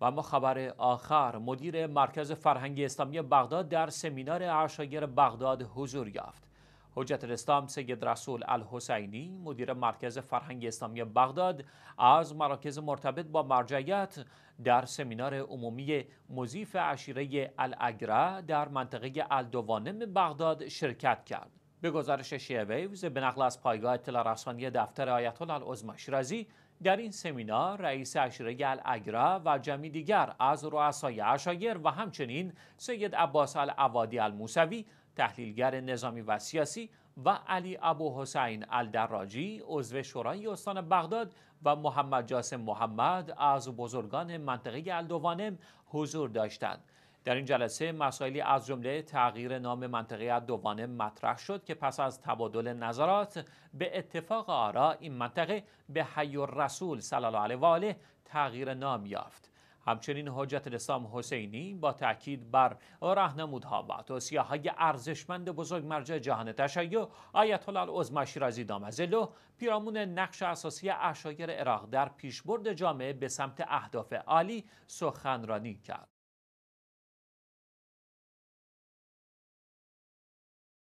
و اما خبر آخر مدیر مرکز فرهنگ اسلامی بغداد در سمینار عشایر بغداد حضور یافت حجت الاسلام سید رسول الحسینی مدیر مرکز فرهنگ اسلامی بغداد از مراکز مرتبط با مرجعیت در سمینار عمومی مضیف عشیره الاگره در منطقه الدوانم بغداد شرکت کرد به گزارش ویوز به نقل از پایگاه اطلاع رسانی دفتر آیت الله در این سمینار رئیس گل اگرا و جمعی دیگر از رؤسای عشایر و همچنین سید عباس العوادی الموسوی تحلیلگر نظامی و سیاسی و علی ابو حسین الدراجی عضو شورای استان بغداد و محمد جاسم محمد از بزرگان منطقه الدوانم حضور داشتند در این جلسه مسائلی از جمله تغییر نام منطقه دوانه مطرح شد که پس از تبادل نظرات به اتفاق آرا این منطقه به حی الرسول صلی الله علیه و آله تغییر نام یافت همچنین حجت الاسلام حسینی با تاکید بر راهنمودها و توصیه های ارزشمند بزرگ مرجع جهان تشیع آیت الله العظما شیرازی دامزلو پیرامون نقش اساسی اشایر عراق در پیشبرد جامعه به سمت اهداف عالی سخنرانی کرد